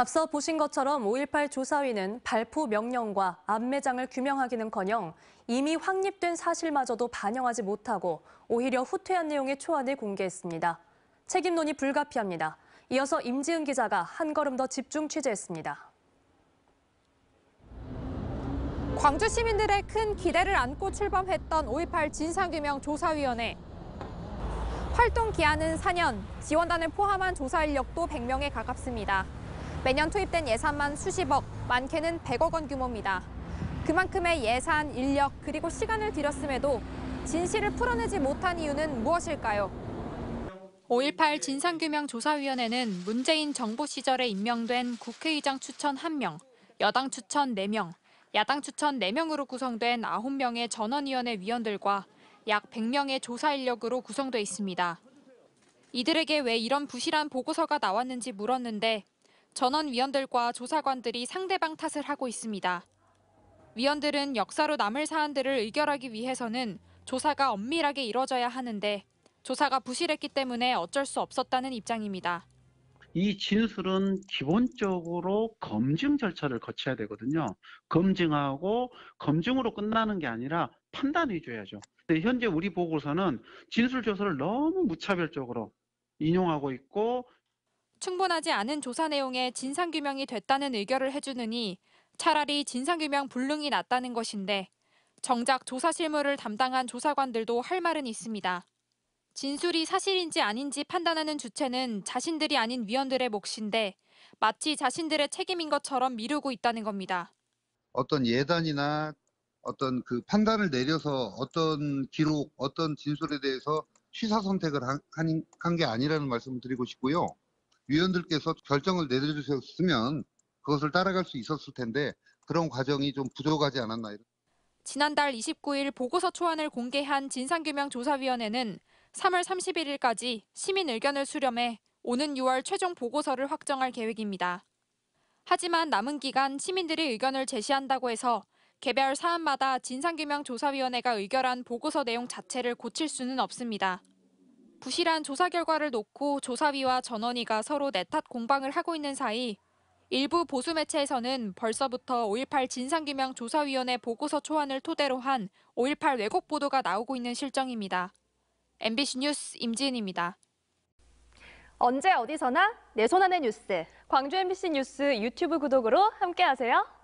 앞서 보신 것처럼 5.18 조사위는 발포 명령과 안매장을 규명하기는커녕 이미 확립된 사실마저도 반영하지 못하고 오히려 후퇴한 내용의 초안을 공개했습니다. 책임론이 불가피합니다. 이어서 임지은 기자가 한 걸음 더 집중 취재했습니다. 광주 시민들의 큰 기대를 안고 출범했던 5.18 진상규명 조사위원회. 활동 기한은 4년, 지원단을 포함한 조사 인력도 100명에 가깝습니다. 매년 투입된 예산만 수십억, 많게는 100억 원 규모입니다. 그만큼의 예산, 인력, 그리고 시간을 들였음에도 진실을 풀어내지 못한 이유는 무엇일까요? 5.18 진상규명조사위원회는 문재인 정부 시절에 임명된 국회의장 추천 1명, 여당 추천 4명, 야당 추천 4명으로 구성된 9명의 전원위원회 위원들과 약 100명의 조사 인력으로 구성돼 있습니다. 이들에게 왜 이런 부실한 보고서가 나왔는지 물었는데 전원위원들과 조사관들이 상대방 탓을 하고 있습니다. 위원들은 역사로 남을 사안들을 의결하기 위해서는 조사가 엄밀하게 이뤄져야 하는데 조사가 부실했기 때문에 어쩔 수 없었다는 입장입니다. 이 진술은 기본적으로 검증 절차를 거쳐야 되거든요. 검증하고 검증으로 끝나는 게 아니라 판단 해줘야죠 현재 우리 보고서는 진술 조서를 너무 무차별적으로 인용하고 있고 충분하지 않은 조사 내용에 진상규명이 됐다는 의결을 해주느니 차라리 진상규명 불능이 낫다는 것인데 정작 조사 실무를 담당한 조사관들도 할 말은 있습니다. 진술이 사실인지 아닌지 판단하는 주체는 자신들이 아닌 위원들의 몫인데 마치 자신들의 책임인 것처럼 미루고 있다는 겁니다. 어떤 예단이나 어떤 그 판단을 내려서 어떤 기록, 어떤 진술에 대해서 취사 선택을 한 게 아니라는 말씀을 드리고 싶고요. 위원들께서 결정을 내려주셨으면 그것을 따라갈 수 있었을 텐데 그런 과정이 좀 부족하지 않았나. 지난달 29일 보고서 초안을 공개한 진상규명조사위원회는 3월 31일까지 시민 의견을 수렴해 오는 6월 최종 보고서를 확정할 계획입니다. 하지만 남은 기간 시민들이 의견을 제시한다고 해서 개별 사안마다 진상규명조사위원회가 의결한 보고서 내용 자체를 고칠 수는 없습니다. 부실한 조사 결과를 놓고 조사위와 전원위가 서로 내 탓 공방을 하고 있는 사이 일부 보수 매체에서는 벌써부터 5.18 진상규명 조사위원회 보고서 초안을 토대로 한 5.18 왜곡 보도가 나오고 있는 실정입니다. MBC 뉴스 임지은입니다. 언제 어디서나 내 손안의 뉴스. 광주 MBC 뉴스 유튜브 구독으로 함께하세요.